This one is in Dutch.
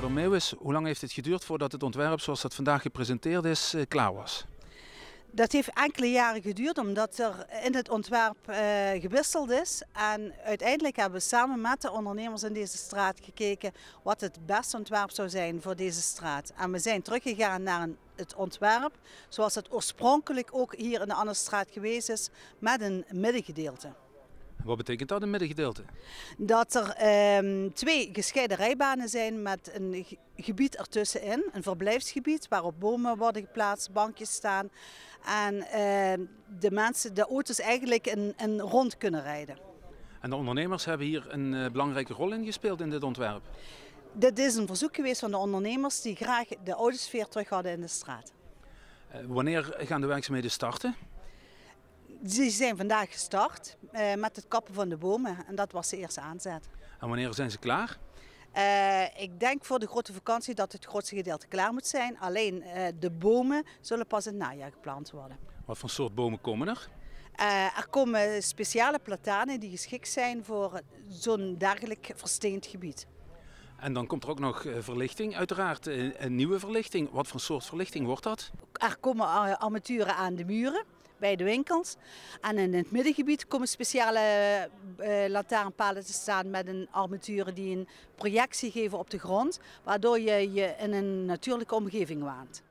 Wethouder Meeuwis, hoe lang heeft het geduurd voordat het ontwerp zoals dat vandaag gepresenteerd is eh, klaar was? Dat heeft enkele jaren geduurd omdat er in het ontwerp eh, gewisseld is. En uiteindelijk hebben we samen met de ondernemers in deze straat gekeken wat het beste ontwerp zou zijn voor deze straat. En we zijn teruggegaan naar het ontwerp zoals het oorspronkelijk ook hier in de Annestraat geweest is met een middengedeelte. Wat betekent dat in middengedeelte? Dat er ehm, twee gescheiden rijbanen zijn met een gebied ertussenin, een verblijfsgebied waarop bomen worden geplaatst, bankjes staan en ehm, de mensen, de auto's eigenlijk in, rond kunnen rijden. En de ondernemers hebben hier een eh, belangrijke rol in gespeeld in dit ontwerp? Dit is een verzoek geweest van de ondernemers die graag de oude sfeer terug hadden in de straat. Eh, wanneer gaan de werkzaamheden starten? ze zijn vandaag gestart eh, met het kappen van de bomen en dat was de eerste aanzet. En wanneer zijn ze klaar? Eh, ik denk voor de grote vakantie dat het grootste gedeelte klaar moet zijn. Alleen eh, de bomen zullen pas in het najaar geplant worden. Wat voor soort bomen komen er? er komen speciale platanen die geschikt zijn voor zo'n dergelijk versteend gebied. En dan komt er ook nog verlichting, uiteraard. Een nieuwe verlichting. Wat voor soort verlichting wordt dat? Er komen armaturen aan de muren bij de winkels. En in het middengebied komen speciale eh, eh, lantaarnpalen te staan met een armaturen die een projectie geven op de grond, waardoor je je in een natuurlijke omgeving waant.